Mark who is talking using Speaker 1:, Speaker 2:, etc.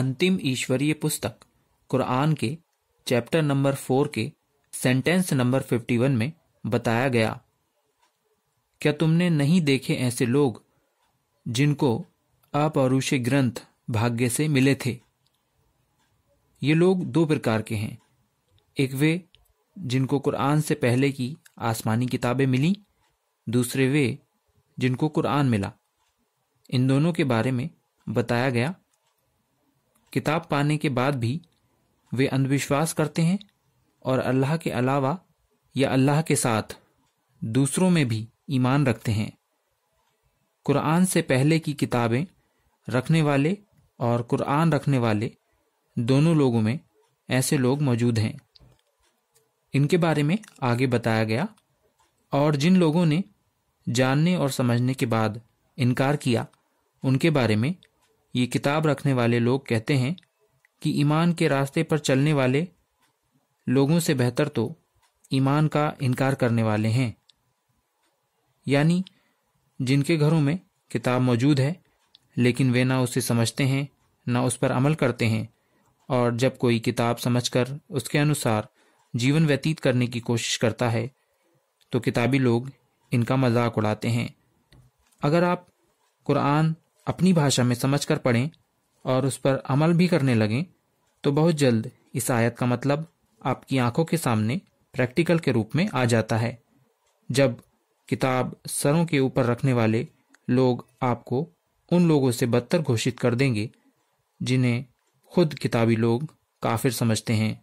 Speaker 1: अंतिम ईश्वरीय पुस्तक कुरान के चैप्टर नंबर फोर के सेंटेंस नंबर फिफ्टी वन में बताया गया क्या तुमने नहीं देखे ऐसे लोग जिनको अपौरुषीय ग्रंथ भाग्य से मिले थे ये लोग दो प्रकार के हैं एक वे जिनको कुरान से पहले की आसमानी किताबें मिली दूसरे वे जिनको कुरान मिला इन दोनों के बारे में बताया गया किताब पाने के बाद भी वे अंधविश्वास करते हैं और अल्लाह के अलावा या अल्लाह के साथ दूसरों में भी ईमान रखते हैं कुरान से पहले की किताबें रखने वाले और कुरान रखने वाले दोनों लोगों में ऐसे लोग मौजूद हैं इनके बारे में आगे बताया गया और जिन लोगों ने जानने और समझने के बाद इनकार किया उनके बारे में ये किताब रखने वाले लोग कहते हैं कि ईमान के रास्ते पर चलने वाले लोगों से बेहतर तो ईमान का इनकार करने वाले हैं यानी जिनके घरों में किताब मौजूद है लेकिन वे ना उसे समझते हैं ना उस पर अमल करते हैं और जब कोई किताब समझकर उसके अनुसार जीवन व्यतीत करने की कोशिश करता है तो किताबी लोग इनका मजाक उड़ाते हैं अगर आप कुरान अपनी भाषा में समझ कर पढ़ें और उस पर अमल भी करने लगें तो बहुत जल्द इस आयत का मतलब आपकी आंखों के सामने प्रैक्टिकल के रूप में आ जाता है जब किताब सरों के ऊपर रखने वाले लोग आपको उन लोगों से बदतर घोषित कर देंगे जिन्हें खुद किताबी लोग काफिर समझते हैं